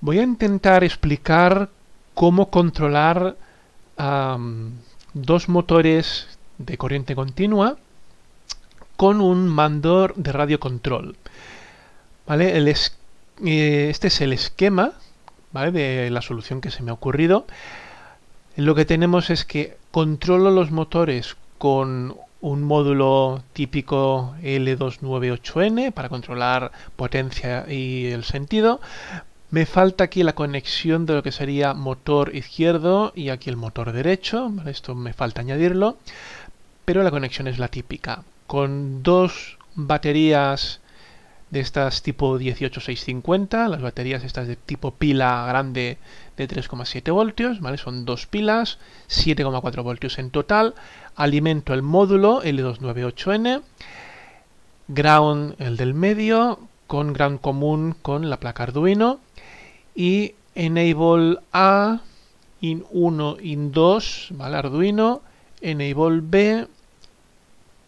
Voy a intentar explicar cómo controlar dos motores de corriente continua con un mandor de radio control. ¿Vale? Eh, este es el esquema de la solución que se me ha ocurrido. Lo que tenemos es que controlo los motores con un módulo típico L298N para controlar potencia y el sentido, me falta aquí la conexión de lo que sería motor izquierdo y aquí el motor derecho, esto me falta añadirlo, pero la conexión es la típica. Con dos baterías de estas tipo 18650, las baterías estas de tipo pila grande de 3,7 voltios, ¿vale? son dos pilas, 7,4 voltios en total, alimento el módulo L298N, ground el del medio, con ground común con la placa Arduino, y enable A, in 1, in 2, ¿vale? Arduino, enable B,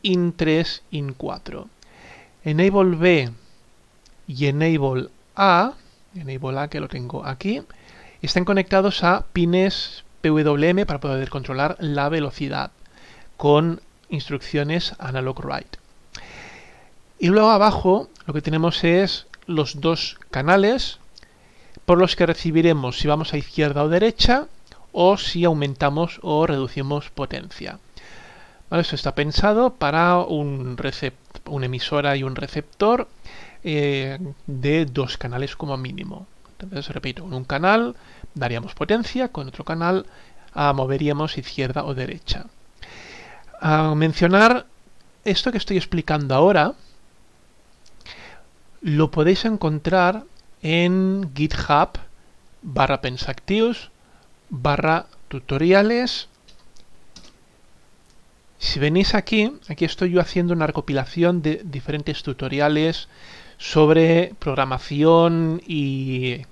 in 3, in 4. Enable B y enable A, enable A que lo tengo aquí, están conectados a pines PWM para poder controlar la velocidad con instrucciones analog write. Y luego abajo lo que tenemos es los dos canales, por los que recibiremos si vamos a izquierda o derecha o si aumentamos o reducimos potencia. esto está pensado para un una emisora y un receptor eh, de dos canales como mínimo. Entonces, repito, con un canal daríamos potencia, con otro canal ah, moveríamos izquierda o derecha. A ah, mencionar esto que estoy explicando ahora, lo podéis encontrar en GitHub barra Pensactius barra tutoriales. Si venís aquí, aquí estoy yo haciendo una recopilación de diferentes tutoriales sobre programación y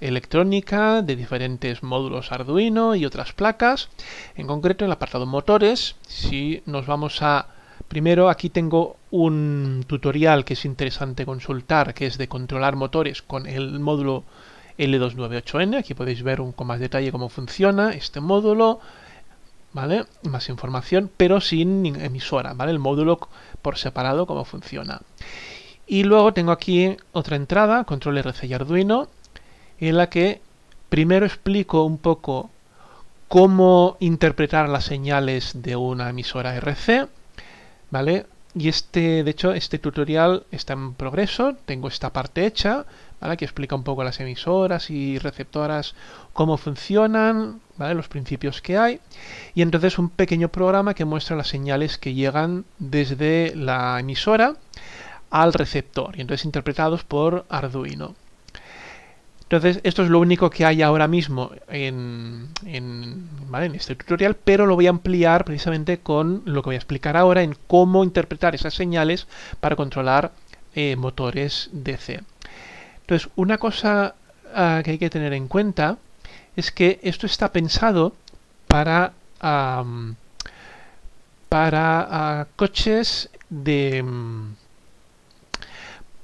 electrónica de diferentes módulos Arduino y otras placas. En concreto, en el apartado motores, si nos vamos a Primero aquí tengo un tutorial que es interesante consultar, que es de controlar motores con el módulo L298N. Aquí podéis ver un, con más detalle cómo funciona este módulo, ¿vale? Más información, pero sin emisora, ¿vale? El módulo por separado, cómo funciona. Y luego tengo aquí otra entrada, control RC y Arduino, en la que primero explico un poco cómo interpretar las señales de una emisora RC y este, de hecho, este tutorial está en progreso, tengo esta parte hecha, Que explica un poco las emisoras y receptoras, cómo funcionan, Los principios que hay. Y entonces un pequeño programa que muestra las señales que llegan desde la emisora al receptor, y entonces interpretados por Arduino. Entonces, esto es lo único que hay ahora mismo en, este tutorial, pero lo voy a ampliar precisamente con lo que voy a explicar ahora en cómo interpretar esas señales para controlar eh, motores DC. Entonces, una cosa ah, que hay que tener en cuenta es que esto está pensado para, para ah, coches de... Mm,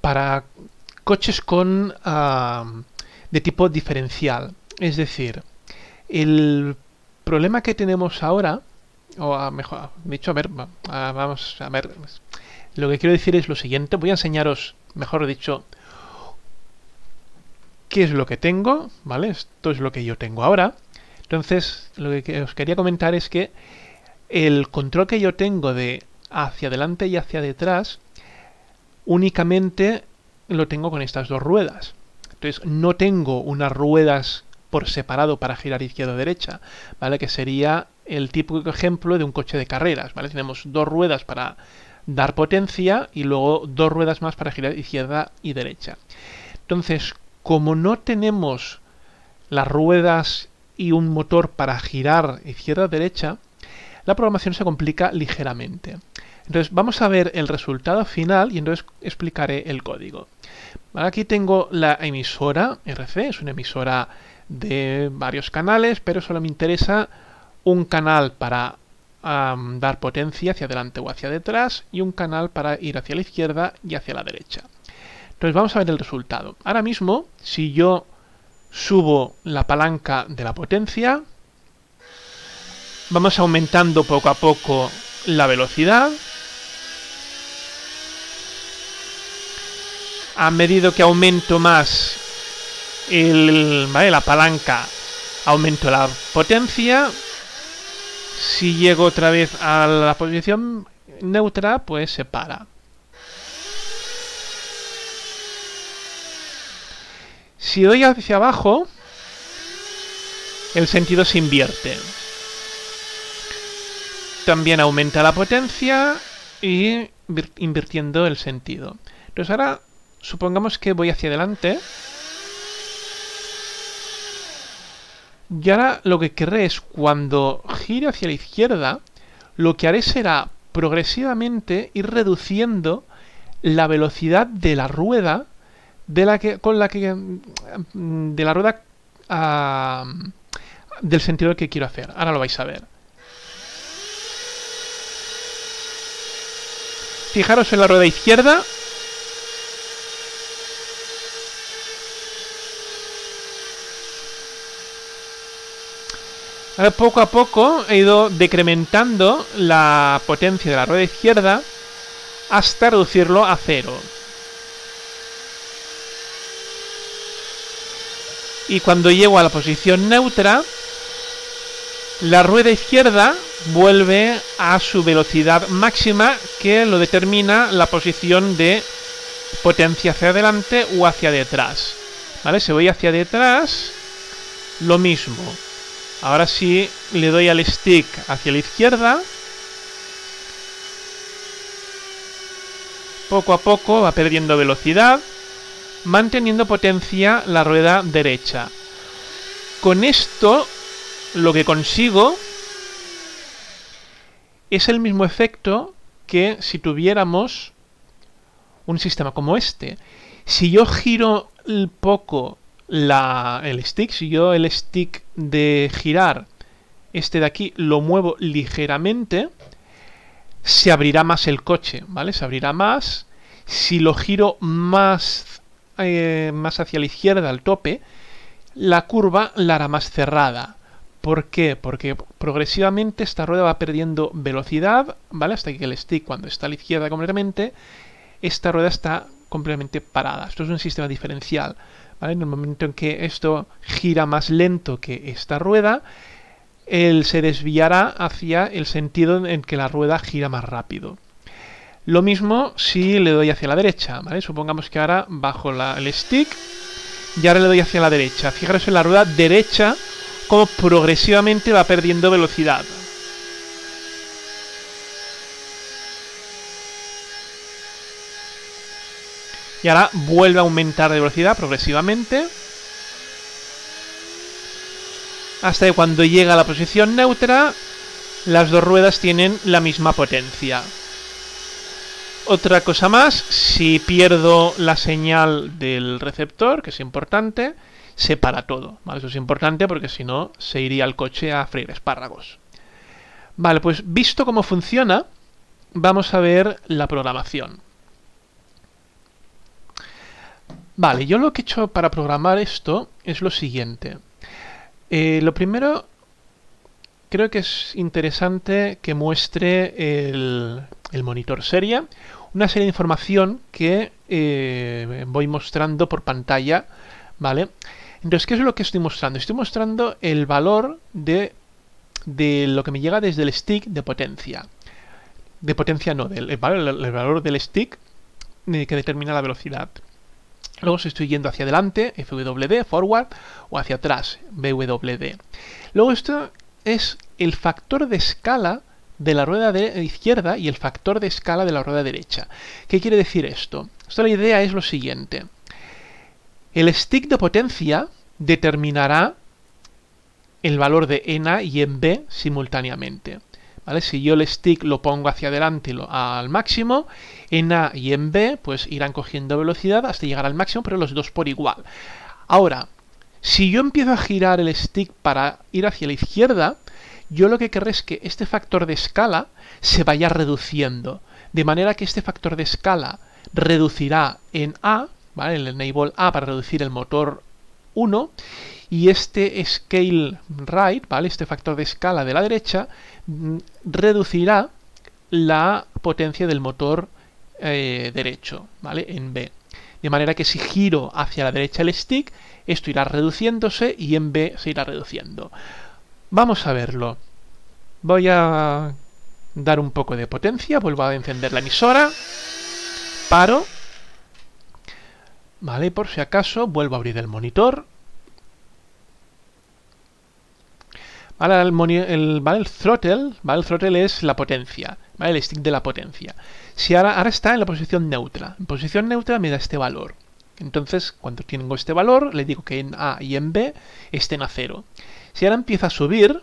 para coches con de tipo diferencial. Es decir, el problema que tenemos ahora, o mejor dicho, a ver, vamos a ver, lo que quiero decir es lo siguiente, voy a enseñaros, mejor dicho, qué es lo que tengo, ¿vale? Esto es lo que yo tengo ahora. Entonces, lo que os quería comentar es que el control que yo tengo de hacia adelante y hacia detrás únicamente lo tengo con estas dos ruedas. Entonces no tengo unas ruedas por separado para girar izquierda o derecha, ¿vale? Que sería el típico ejemplo de un coche de carreras, ¿vale? Tenemos dos ruedas para dar potencia y luego dos ruedas más para girar izquierda y derecha. Entonces, como no tenemos las ruedas y un motor para girar izquierda-derecha, la programación se complica ligeramente. Entonces vamos a ver el resultado final y entonces explicaré el código. Aquí tengo la emisora RC, es una emisora de varios canales, pero solo me interesa un canal para dar potencia hacia adelante o hacia detrás y un canal para ir hacia la izquierda y hacia la derecha. Entonces vamos a ver el resultado. Ahora mismo, si yo subo la palanca de la potencia, vamos aumentando poco a poco la velocidad, a medida que aumento más el, la palanca, aumento la potencia. Si llego otra vez a la posición neutra, pues se para. Si doy hacia abajo, el sentido se invierte. También aumenta la potencia y invirtiendo el sentido. Entonces ahora supongamos que voy hacia adelante. Y ahora lo que querré es cuando gire hacia la izquierda, lo que haré será progresivamente ir reduciendo la velocidad de la rueda de la que con la que de la rueda ah, del sentido que quiero hacer. Ahora lo vais a ver. Fijaros en la rueda izquierda, poco a poco he ido decrementando la potencia de la rueda izquierda hasta reducirlo a cero. Y cuando llego a la posición neutra, la rueda izquierda vuelve a su velocidad máxima que lo determina la posición de potencia hacia adelante o hacia detrás. ¿Vale? Si voy hacia detrás, lo mismo. Ahora si le doy al stick hacia la izquierda. Poco a poco va perdiendo velocidad, manteniendo potencia la rueda derecha. Con esto lo que consigo es el mismo efecto que si tuviéramos un sistema como este. Si yo giro el poco el stick, si yo el stick de girar, este de aquí, lo muevo ligeramente, se abrirá más el coche, ¿vale? Se abrirá más. Si lo giro más, eh, más hacia la izquierda, al tope, la curva la hará más cerrada. ¿Por qué? Porque progresivamente esta rueda va perdiendo velocidad, ¿vale? Hasta que el stick, cuando está a la izquierda completamente, esta rueda está completamente parada. Esto es un sistema diferencial. En el momento en que esto gira más lento que esta rueda, él se desviará hacia el sentido en que la rueda gira más rápido. Lo mismo si le doy hacia la derecha, Supongamos que ahora bajo el stick y ahora le doy hacia la derecha. Fijaros en la rueda derecha como progresivamente va perdiendo velocidad, Y ahora vuelve a aumentar de velocidad progresivamente. Hasta que cuando llega a la posición neutra, las dos ruedas tienen la misma potencia. Otra cosa más, si pierdo la señal del receptor, que es importante, se para todo. Eso es importante porque si no, se iría el coche a freír espárragos. Vale, pues visto cómo funciona, vamos a ver la programación. Vale, yo lo que he hecho para programar esto es lo siguiente. Eh, lo primero, creo que es interesante que muestre el, monitor seria, una serie de información que eh, voy mostrando por pantalla, ¿vale? Entonces, ¿qué es lo que estoy mostrando? Estoy mostrando el valor de, lo que me llega desde el stick de potencia. De potencia no, del, el valor del stick eh, que determina la velocidad. Luego si estoy yendo hacia adelante, FWD, forward, o hacia atrás, BWD. Luego esto es el factor de escala de la rueda de izquierda y el factor de escala de la rueda derecha. ¿Qué quiere decir esto? la idea es lo siguiente. El stick de potencia determinará el valor de NA y B simultáneamente. Si yo el stick lo pongo hacia adelante al máximo, en A y en B pues irán cogiendo velocidad hasta llegar al máximo, pero los dos por igual. Ahora, si yo empiezo a girar el stick para ir hacia la izquierda, yo lo que querré es que este factor de escala se vaya reduciendo, de manera que este factor de escala reducirá en A, ¿vale? el enable A para reducir el motor 1 y este scale right, ¿vale? Este factor de escala de la derecha mm, reducirá la potencia del motor eh, derecho, ¿vale? En B. De manera que si giro hacia la derecha el stick, esto irá reduciéndose y en B se irá reduciendo. Vamos a verlo. Voy a dar un poco de potencia, vuelvo a encender la emisora, paro, vale, por si acaso, vuelvo a abrir el monitor, Ahora el, el, throttle, El throttle es la potencia, El stick de la potencia. Si ahora, está en la posición neutra. En posición neutra me da este valor. Entonces, cuando tengo este valor, le digo que en A y en B estén a cero. Si ahora empieza a subir,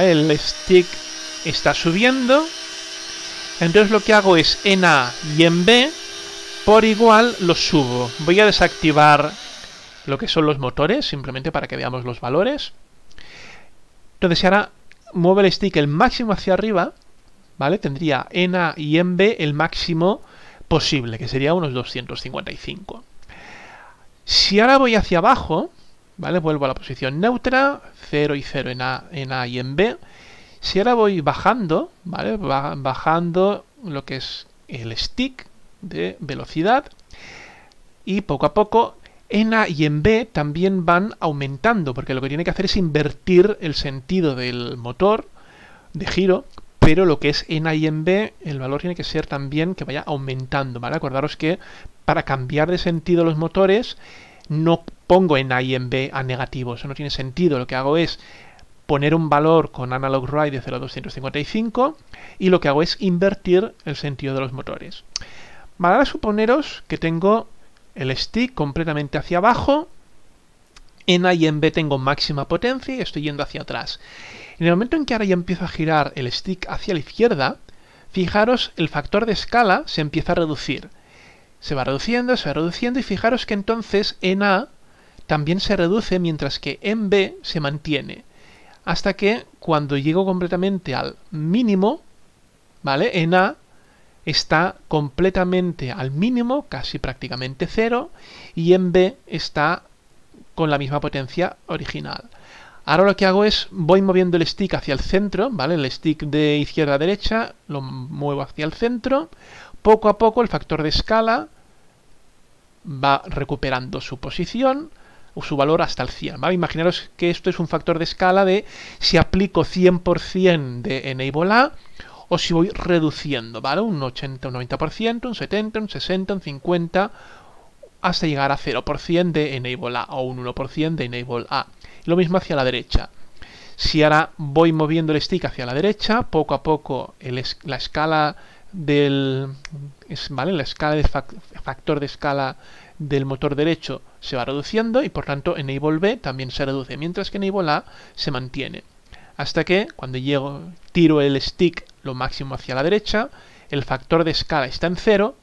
el stick está subiendo. Entonces lo que hago es en A y en B por igual lo subo. Voy a desactivar lo que son los motores, simplemente para que veamos los valores. Entonces, si ahora mueve el stick el máximo hacia arriba, ¿vale? Tendría en A y en B el máximo posible, que sería unos 255. Si ahora voy hacia abajo, ¿vale? Vuelvo a la posición neutra, 0 y 0 en A, en y en B. Si ahora voy bajando, ¿vale? Bajando lo que es el stick de velocidad y poco a poco en A y en B también van aumentando, porque lo que tiene que hacer es invertir el sentido del motor de giro, pero lo que es en A y en B, el valor tiene que ser también que vaya aumentando, ¿vale? Acordaros que para cambiar de sentido los motores, no pongo en A y en B a negativo, eso no tiene sentido, lo que hago es poner un valor con analog ride de 0 255 y lo que hago es invertir el sentido de los motores. Vale, ahora suponeros que tengo el stick completamente hacia abajo. En A y en B tengo máxima potencia y estoy yendo hacia atrás. En el momento en que ahora ya empiezo a girar el stick hacia la izquierda, fijaros, el factor de escala se empieza a reducir. Se va reduciendo, se va reduciendo y fijaros que entonces en A también se reduce mientras que en B se mantiene. Hasta que cuando llego completamente al mínimo, ¿vale? En A está completamente al mínimo, casi prácticamente cero, y en B está con la misma potencia original. Ahora lo que hago es, voy moviendo el stick hacia el centro, ¿vale? El stick de izquierda a derecha, lo muevo hacia el centro. Poco a poco el factor de escala va recuperando su posición o su valor hasta el 100, Imaginaros que esto es un factor de escala de si aplico 100% de Enable A o si voy reduciendo, ¿vale? Un 80, un 90%, un 70, un 60, un 50, hasta llegar a 0% de Enable A o un 1% de Enable A. Lo mismo hacia la derecha. Si ahora voy moviendo el stick hacia la derecha, poco a poco la escala del ¿vale? la escala de factor de escala del motor derecho se va reduciendo y por tanto enable B también se reduce, mientras que enable A se mantiene. Hasta que cuando llego, tiro el stick lo máximo hacia la derecha, el factor de escala está en 0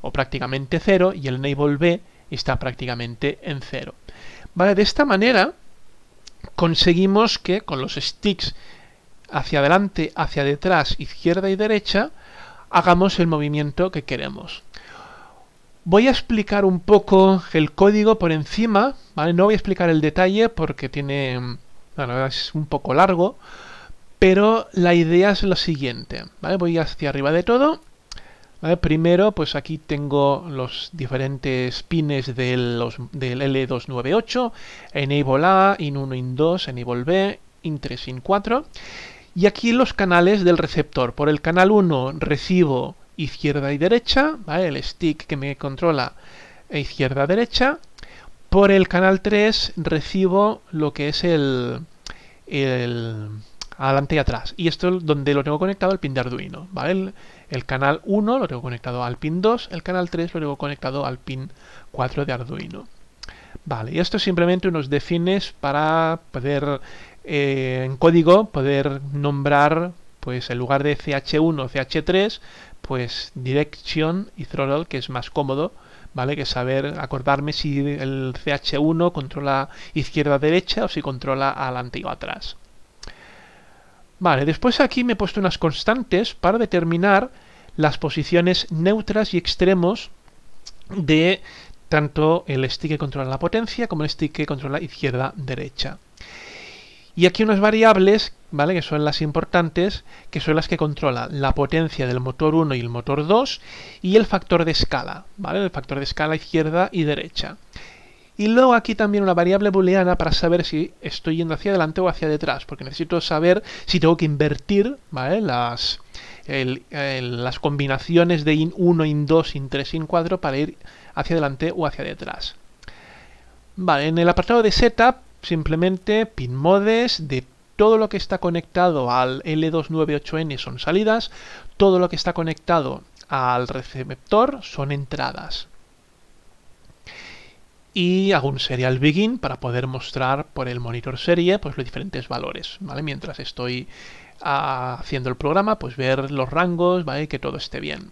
o prácticamente 0 y el enable B está prácticamente en 0. Vale, de esta manera conseguimos que con los sticks hacia adelante, hacia detrás, izquierda y derecha, hagamos el movimiento que queremos. Voy a explicar un poco el código por encima, No voy a explicar el detalle porque tiene, bueno, es un poco largo, pero la idea es lo siguiente, Voy hacia arriba de todo. Primero, pues aquí tengo los diferentes pines del, L298, Enable A, IN1, IN2, Enable B, IN3, IN4. Y aquí los canales del receptor. Por el canal 1 recibo izquierda y derecha, el stick que me controla e izquierda-derecha. Por el canal 3 recibo lo que es el, el adelante y atrás. Y esto es donde lo tengo conectado al pin de Arduino, ¿vale? El, canal 1 lo tengo conectado al pin 2, el canal 3 lo tengo conectado al pin 4 de Arduino. Vale, y esto es simplemente unos defines para poder, eh, en código, poder nombrar, pues en lugar de CH1 CH3, pues direction y throttle, que es más cómodo, ¿vale? Que saber acordarme si el CH1 controla izquierda-derecha o si controla adelante o atrás. Vale, después aquí me he puesto unas constantes para determinar las posiciones neutras y extremos de tanto el stick que controla la potencia como el stick que controla izquierda-derecha. Y aquí unas variables, ¿vale? Que son las importantes, que son las que controla la potencia del motor 1 y el motor 2 y el factor de escala, ¿vale? El factor de escala izquierda y derecha. Y luego aquí también una variable booleana para saber si estoy yendo hacia adelante o hacia detrás, porque necesito saber si tengo que invertir las, las combinaciones de in1, in2, in3, in4 para ir hacia adelante o hacia detrás. en el apartado de setup, simplemente pinmodes de todo lo que está conectado al L298N son salidas, todo lo que está conectado al receptor son entradas y hago un serial begin para poder mostrar por el monitor serie pues los diferentes valores, Mientras estoy ah, haciendo el programa, pues ver los rangos, ¿vale? Que todo esté bien.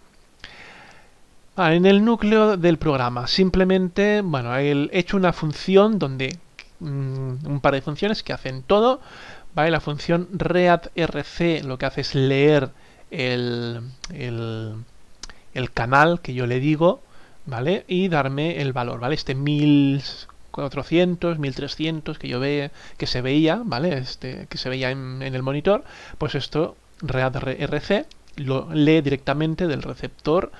Ah, en el núcleo del programa, simplemente, bueno, he hecho una función donde mm, un par de funciones que hacen todo, ¿vale? La función readrc lo que hace es leer el, el, el canal que yo le digo, ¿vale? Y darme el valor, ¿vale? Este 1400, 1300 que yo ve, que se veía, ¿vale? Este, que se veía en, el monitor, pues esto, readrc, lo lee directamente del receptor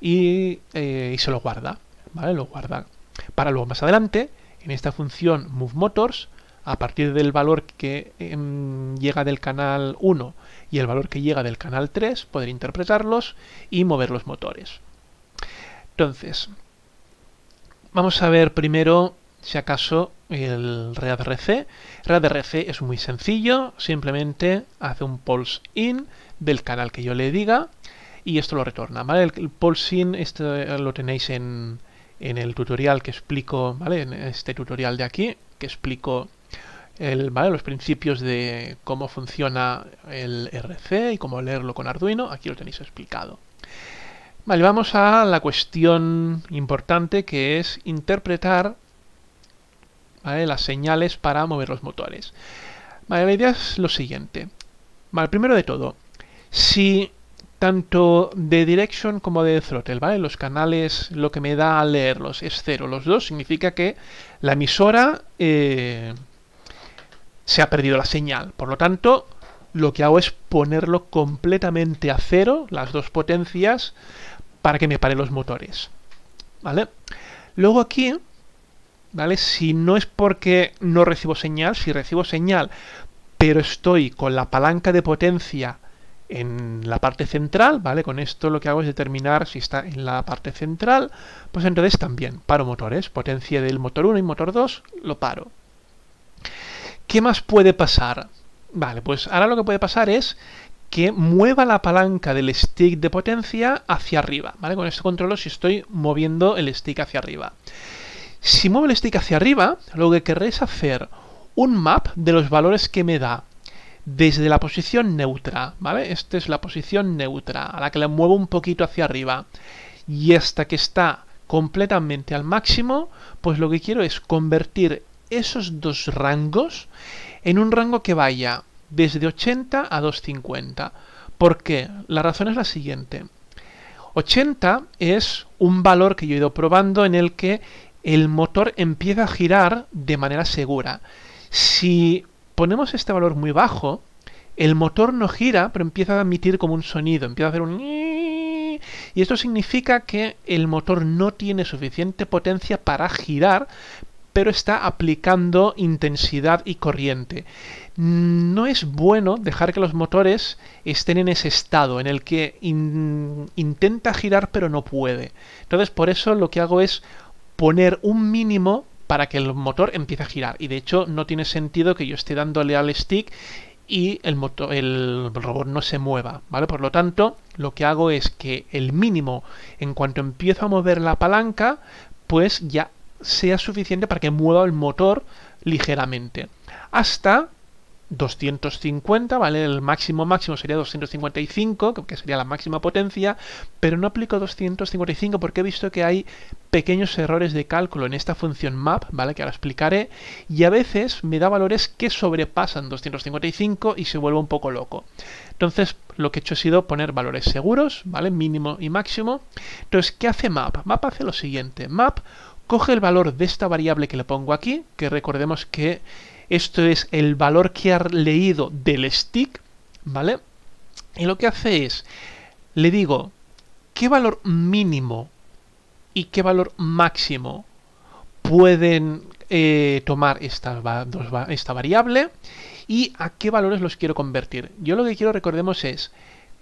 y, eh, se lo guarda, Lo guarda. Para luego más adelante, en esta función moveMotors, a partir del valor que em, llega del canal 1 y el valor que llega del canal 3, poder interpretarlos y mover los motores. Entonces, vamos a ver primero, si acaso, el readrc. Readrc es muy sencillo, simplemente hace un pulse in del canal que yo le diga y esto lo retorna, El pulse in este lo tenéis en, el tutorial que explico, ¿vale? En este tutorial de aquí, que explico los principios de cómo funciona el RC y cómo leerlo con Arduino, aquí lo tenéis explicado. Vale, vamos a la cuestión importante que es interpretar las señales para mover los motores. Vale, la idea es lo siguiente. Vale, primero de todo, si tanto de direction como de throttle, ¿vale? Los canales, lo que me da a leerlos es cero. Los dos significa que la emisora eh, se ha perdido la señal. Por lo tanto, lo que hago es ponerlo completamente a cero, las dos potencias, para que me pare los motores. ¿Vale? Luego aquí, ¿vale? Si no es porque no recibo señal, si recibo señal, pero estoy con la palanca de potencia en la parte central, ¿vale? Con esto lo que hago es determinar si está en la parte central, pues entonces también paro motores, potencia del motor 1 y motor 2, lo paro. ¿Qué más puede pasar? Vale, pues ahora lo que puede pasar es que mueva la palanca del stick de potencia hacia arriba. ¿vale? Con este control si estoy moviendo el stick hacia arriba. Si muevo el stick hacia arriba, lo que querré es hacer un map de los valores que me da desde la posición neutra, ¿vale? Esta es la posición neutra, a la que la muevo un poquito hacia arriba. Y hasta que está completamente al máximo, pues lo que quiero es convertir esos dos rangos en un rango que vaya desde 80 a 250. ¿Por qué? La razón es la siguiente. 80 es un valor que yo he ido probando en el que el motor empieza a girar de manera segura. Si ponemos este valor muy bajo, el motor no gira, pero empieza a emitir como un sonido, empieza a hacer un... Y esto significa que el motor no tiene suficiente potencia para girar, pero está aplicando intensidad y corriente no es bueno dejar que los motores estén en ese estado en el que intenta girar pero no puede. Entonces por eso lo que hago es poner un mínimo para que el motor empiece a girar. Y de hecho no tiene sentido que yo esté dándole al stick y el, motor, el robot no se mueva, ¿vale? Por lo tanto, lo que hago es que el mínimo, en cuanto empiezo a mover la palanca, pues ya sea suficiente para que mueva el motor ligeramente. Hasta 250, ¿vale? El máximo máximo sería 255, que sería la máxima potencia, pero no aplico 255 porque he visto que hay pequeños errores de cálculo en esta función map, ¿vale? Que ahora explicaré, y a veces me da valores que sobrepasan 255 y se vuelve un poco loco. Entonces, lo que he hecho ha sido poner valores seguros, ¿vale? Mínimo y máximo. Entonces, ¿qué hace map? Map hace lo siguiente, map coge el valor de esta variable que le pongo aquí, que recordemos que esto es el valor que ha leído del stick, ¿vale? Y lo que hace es, le digo, ¿qué valor mínimo y qué valor máximo pueden eh, tomar esta variable? ¿Y a qué valores los quiero convertir? Yo lo que quiero recordemos es,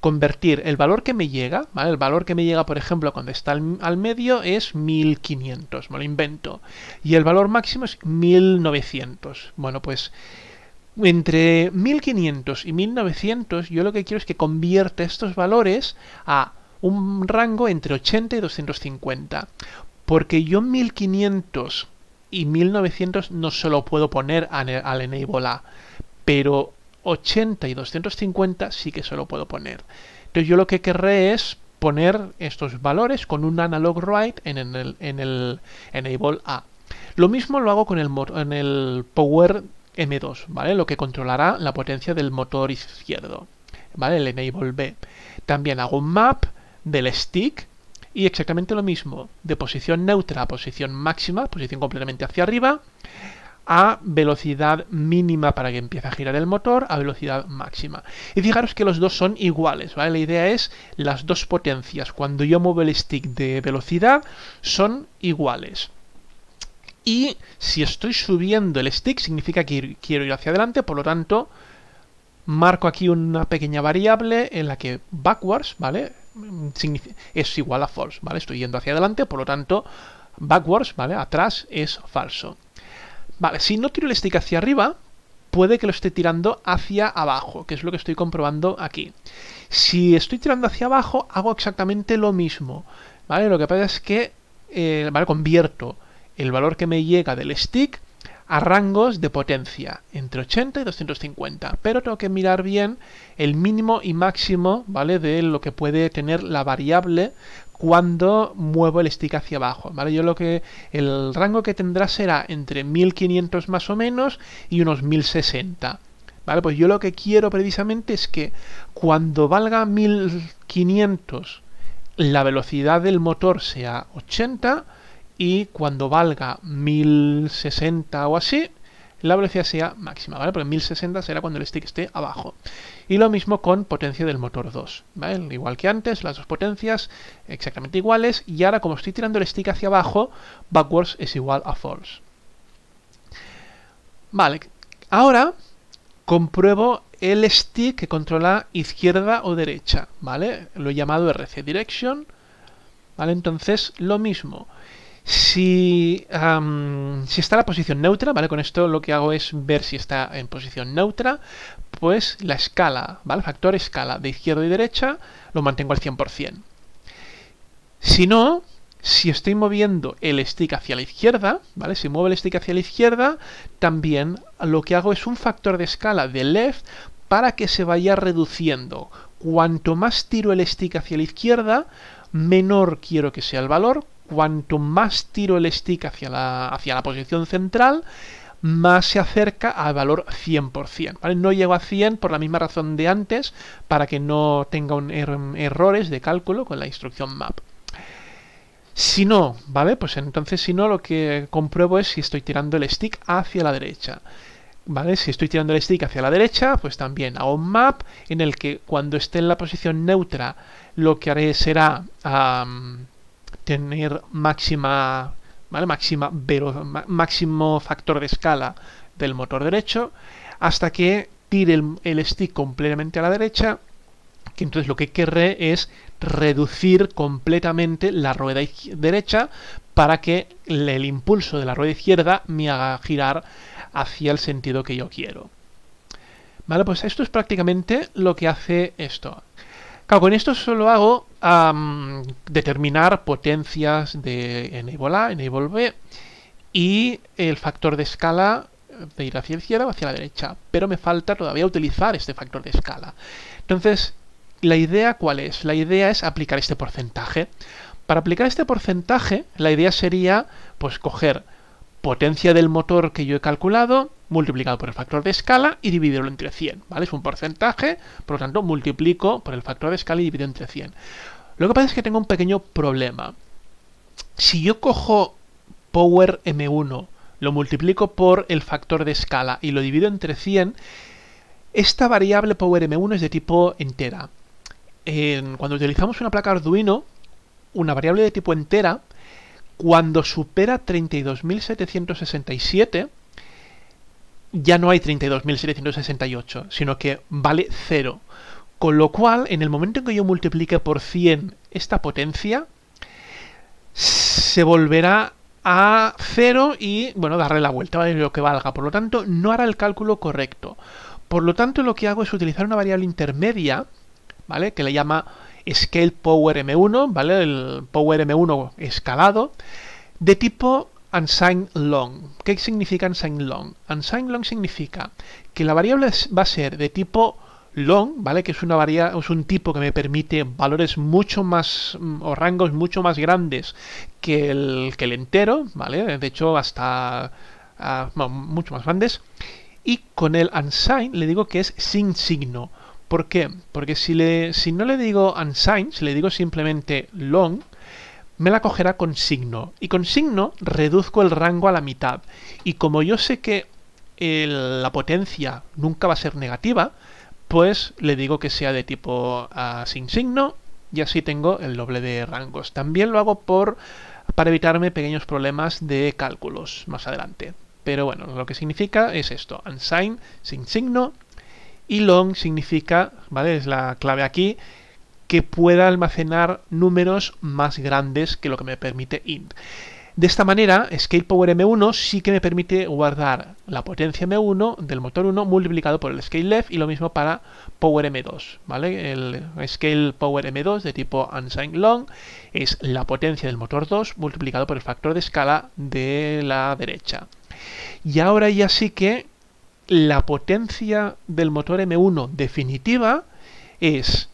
convertir el valor que me llega, El valor que me llega, por ejemplo, cuando está al, medio es 1500, me lo invento. Y el valor máximo es 1900. Bueno, pues entre 1500 y 1900 yo lo que quiero es que convierta estos valores a un rango entre 80 y 250. Porque yo 1500 y 1900 no se lo puedo poner al enable A, pero 80 y 250 sí que se lo puedo poner. Entonces yo lo que querré es poner estos valores con un analog write en el, enable A. Lo mismo lo hago con el, en el power M2, ¿vale? Lo que controlará la potencia del motor izquierdo, ¿vale? El enable B. También hago un map del stick y exactamente lo mismo, de posición neutra a posición máxima, posición completamente hacia arriba, a velocidad mínima para que empiece a girar el motor, a velocidad máxima. Y fijaros que los dos son iguales, ¿vale? La idea es las dos potencias, cuando yo muevo el stick de velocidad, son iguales. Y si estoy subiendo el stick, significa que quiero ir hacia adelante, por lo tanto, marco aquí una pequeña variable en la que backwards, ¿vale? Es igual a false, ¿vale? Estoy yendo hacia adelante, por lo tanto, backwards, ¿vale? Atrás es falso. Vale, si no tiro el stick hacia arriba, puede que lo esté tirando hacia abajo, que es lo que estoy comprobando aquí. Si estoy tirando hacia abajo, hago exactamente lo mismo. ¿vale? Lo que pasa es que eh, ¿vale? convierto el valor que me llega del stick a rangos de potencia, entre 80 y 250. Pero tengo que mirar bien el mínimo y máximo, ¿vale? De lo que puede tener la variable cuando muevo el stick hacia abajo. ¿vale? Yo lo que. El rango que tendrá será entre 1500 más o menos y unos 1060. ¿Vale? Pues yo lo que quiero precisamente es que cuando valga 1500 la velocidad del motor sea 80 y cuando valga 1060 o así, la velocidad sea máxima, ¿vale? Porque 1060 será cuando el stick esté abajo. Y lo mismo con potencia del motor 2. Igual que antes, las dos potencias exactamente iguales. Y ahora como estoy tirando el stick hacia abajo, backwards es igual a false Vale, ahora compruebo el stick que controla izquierda o derecha, ¿vale? Lo he llamado RC Direction, ¿vale? Entonces, lo mismo. Si, está en está la posición neutra, ¿vale? Con esto lo que hago es ver si está en posición neutra, pues la escala, ¿vale? Factor escala de izquierda y derecha lo mantengo al 100%. Si no, si estoy moviendo el stick hacia la izquierda, ¿vale? Si muevo el stick hacia la izquierda, también lo que hago es un factor de escala de left para que se vaya reduciendo. Cuanto más tiro el stick hacia la izquierda, menor quiero que sea el valor cuanto más tiro el stick hacia la, hacia la posición central, más se acerca al valor 100%. No llego a 100 por la misma razón de antes, para que no tenga er, errores de cálculo con la instrucción map. Si no, ¿vale? Pues entonces si no, lo que compruebo es si estoy tirando el stick hacia la derecha. ¿Vale? Si estoy tirando el stick hacia la derecha, pues también hago map en el que cuando esté en la posición neutra, lo que haré será tener máxima, ¿vale? máxima máximo factor de escala del motor derecho hasta que tire el, stick completamente a la derecha que entonces lo que querré es reducir completamente la rueda derecha para que el impulso de la rueda izquierda me haga girar hacia el sentido que yo quiero. Vale, pues esto es prácticamente lo que hace esto. Claro, con esto solo hago determinar potencias de enable A, enable B y el factor de escala de ir hacia la izquierda o hacia la derecha. Pero me falta todavía utilizar este factor de escala. Entonces, ¿la idea cuál es? La idea es aplicar este porcentaje. Para aplicar este porcentaje, la idea sería pues coger potencia del motor que yo he calculado multiplicado por el factor de escala y dividirlo entre 100, ¿vale? Es un porcentaje, por lo tanto multiplico por el factor de escala y divido entre 100. Lo que pasa es que tengo un pequeño problema. Si yo cojo Power M1, lo multiplico por el factor de escala y lo divido entre 100, esta variable Power M1 es de tipo entera. cuando utilizamos una placa Arduino, una variable de tipo entera, cuando supera 32.767, ya no hay 32.768, sino que vale 0. Con lo cual, en el momento en que yo multiplique por 100 esta potencia, se volverá a 0 y, bueno, darle la vuelta, ¿vale? Lo que valga. Por lo tanto, no hará el cálculo correcto. Por lo tanto, lo que hago es utilizar una variable intermedia, ¿vale? Que le llama scale power m1, ¿vale? El power m1 escalado, de tipo unsigned long. ¿Qué significa unsigned long? Unsigned long significa que la variable va a ser de tipo long, ¿vale? Que es una variable, es un tipo que me permite valores mucho más mm, o rangos mucho más grandes que el, que el entero, ¿vale? De hecho, hasta ah, mucho más grandes. Y con el unsigned le digo que es sin signo. ¿Por qué? Porque si, le, si no le digo unsigned, si le digo simplemente long, me la cogerá con signo. Y con signo reduzco el rango a la mitad. Y como yo sé que eh, la potencia nunca va a ser negativa, pues le digo que sea de tipo ah, sin signo y así tengo el doble de rangos. También lo hago por, para evitarme pequeños problemas de cálculos más adelante. Pero bueno, lo que significa es esto, unsigned, sin signo y long significa, ¿vale? Es la clave aquí, que pueda almacenar números más grandes que lo que me permite int. De esta manera, Scale Power M1 sí que me permite guardar la potencia M1 del motor 1 multiplicado por el Scale Left y lo mismo para Power M2, ¿vale? El Scale Power M2 de tipo Unsigned Long es la potencia del motor 2 multiplicado por el factor de escala de la derecha. Y ahora ya sí que la potencia del motor M1 definitiva es,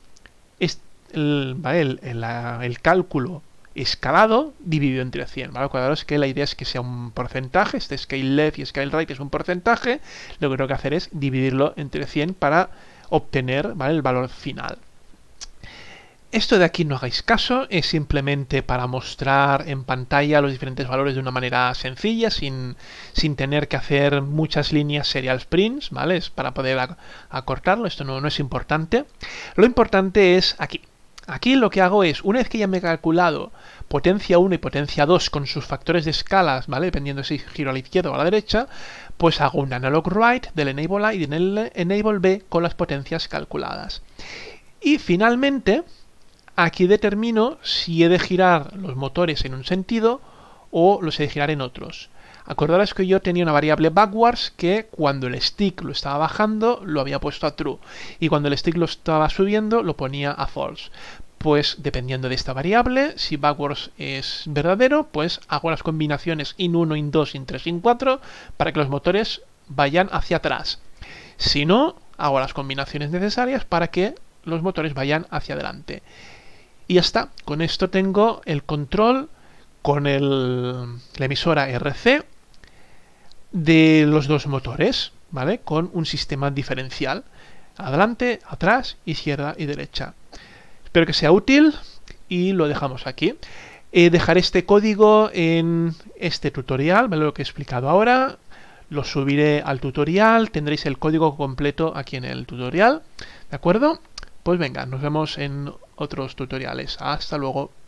el, el cálculo escalado dividido entre 100. ¿vale? que la idea es que sea un porcentaje, este scale left y scale right es un porcentaje, lo que tengo que hacer es dividirlo entre 100 para obtener el valor final. Esto de aquí no hagáis caso, es simplemente para mostrar en pantalla los diferentes valores de una manera sencilla, sin, tener que hacer muchas líneas serial prints ¿vale? Es para poder acortarlo, esto no es importante. Lo importante es aquí, Aquí lo que hago es, una vez que ya me he calculado potencia 1 y potencia 2 con sus factores de escalas, ¿vale? Dependiendo si giro a la izquierda o a la derecha, pues hago un analog Write del enable A y del enable B con las potencias calculadas. Y finalmente, aquí determino si he de girar los motores en un sentido o los he de girar en otros. Acordaros que yo tenía una variable backwards que cuando el stick lo estaba bajando lo había puesto a true y cuando el stick lo estaba subiendo lo ponía a false. Pues dependiendo de esta variable, si backwards es verdadero, pues hago las combinaciones in 1, in 2, in 3, in 4 para que los motores vayan hacia atrás. Si no, hago las combinaciones necesarias para que los motores vayan hacia adelante. Y ya está, con esto tengo el control con la emisora RC de los dos motores, ¿vale? Con un sistema diferencial. Adelante, atrás, izquierda y derecha. Espero que sea útil y lo dejamos aquí. Eh, dejaré este código en este tutorial, Lo que he explicado ahora. Lo subiré al tutorial, tendréis el código completo aquí en el tutorial. ¿De acuerdo? Pues venga, nos vemos en otros tutoriales. Hasta luego.